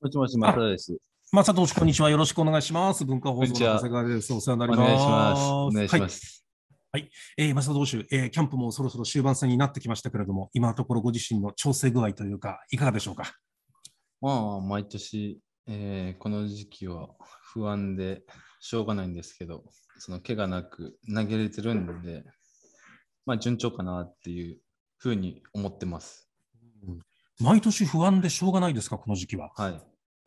もしもし、松田です。松田投手、こんにちは。よろしくお願いします。文化放送の長谷川です。お世話になります。お願いします。はい、はい、えー、松田投手、えー、キャンプもそろそろ終盤戦になってきましたけれども、今のところご自身の調整具合というか、いかがでしょうか。まあ、毎年、えー、この時期は不安でしょうがないんですけど、その怪我なく投げれてるんで、まあ、順調かなっていうふうに思ってます。毎年不安でしょうがないですか、この時期は。はい、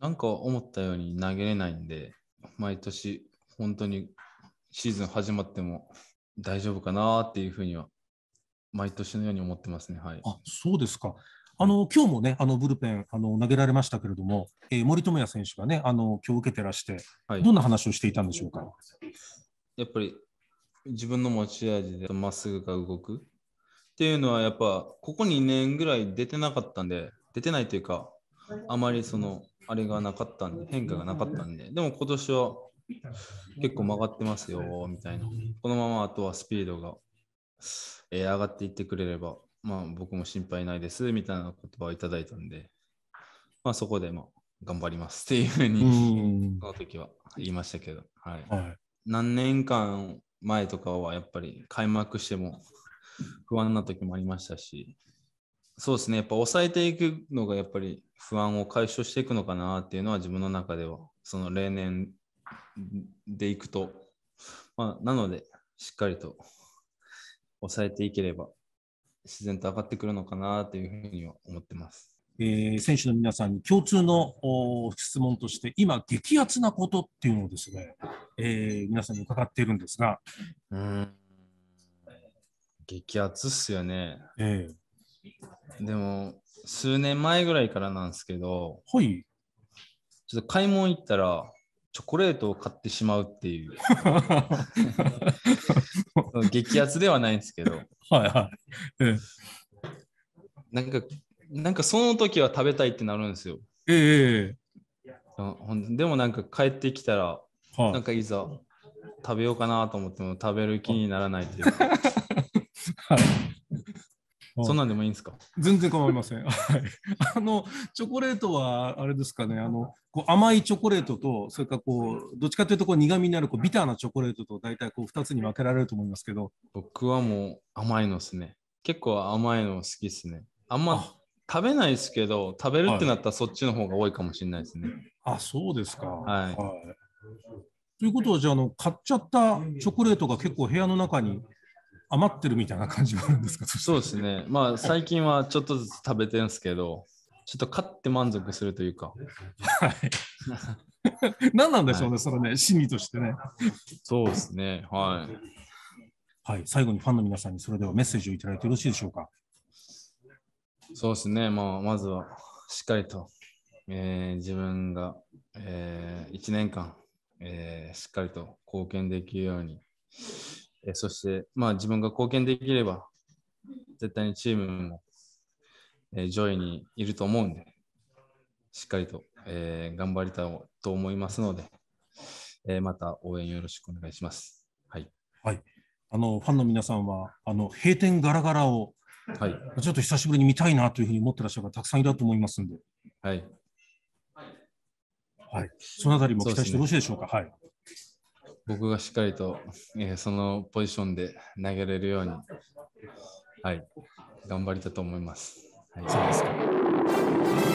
なんか思ったように投げれないんで、毎年本当にシーズン始まっても大丈夫かなっていうふうには、毎年のように思ってますね。はい、あそうですか。あの今日もね、あのブルペンあの投げられましたけれども、えー、森友哉選手がね、あの今日受けてらして、はい、どんな話をしていたんでしょうか。やっぱり自分の持ち味でまっすぐが動くっていうのは、やっぱここ2年ぐらい出てなかったんで、出てないというか、あまりそのあれがなかったんで、変化がなかったんで、でも今年は結構曲がってますよ、みたいな。このままあとはスピードが、えー、上がっていってくれれば、まあ僕も心配ないです、みたいな言葉をいただいたんで、まあそこでまあ頑張りますっていうふうに、その時は言いましたけど、はい。はい、何年間前とかはやっぱり開幕しても不安な時もありましたし、そうですね、やっぱ抑えていくのがやっぱり不安を解消していくのかなっていうのは自分の中では、その例年でいくと、まあ、なので、しっかりと抑えていければ、自然と上がってくるのかなというふうには思ってます。えー、選手の皆さんに共通の質問として、今、激アツなことっていうのをですね、えー、皆さんに伺っているんですが。うん激アツっすよね。ええーでも、数年前ぐらいからなんですけど、はい。ちょっと買い物行ったら、チョコレートを買ってしまうっていう。激アツではないんですけど。はいはい。なんか、なんかその時は食べたいってなるんですよ。ええー、でもなんか帰ってきたら、はい、なんかいざ食べようかなと思っても食べる気にならないというか。はいそんなんでもいいんですか全然構いません。あの、チョコレートは、あれですかね、あの、こう甘いチョコレートと、それからこう、どっちかというとこう苦味になるこうビターなチョコレートと、大体こう2つに分けられると思いますけど。僕はもう甘いのですね。結構甘いの好きですね。あんま食べないですけど、食べるってなったらそっちの方が多いかもしれないですね。はい、あ、そうですか。はい。はい、ということは、じゃあの、買っちゃったチョコレートが結構部屋の中に。余ってるみたいな感じはあるんですかそうですね。まあ最近はちょっとずつ食べてるんですけど、ちょっと買って満足するというか。はい。何なんでしょうね、はい、それね、心理としてね。そうですね。はい。はい、最後にファンの皆さんにそれではメッセージをいただいてよろしいでしょうか。そうですね、まあ、まずはしっかりと、えー、自分が、えー、1年間、えー、しっかりと貢献できるように、えそして、まあ、自分が貢献できれば、絶対にチームも、え上位にいると思うんで、しっかりと、えー、頑張りたいと思いますので、えー、また応援よろしくお願いします。はい。はい。あの、ファンの皆さんは、あの、閉店ガラガラを、はい、ちょっと久しぶりに見たいなというふうに思ってらっしゃる方、たくさんいると思いますんで。はい。はい。そのあたりも期待してよろしいでしょうか。うね、はい。僕がしっかりと、えー、そのポジションで投げれるように、はい、頑張りたと思います。はい、そうですか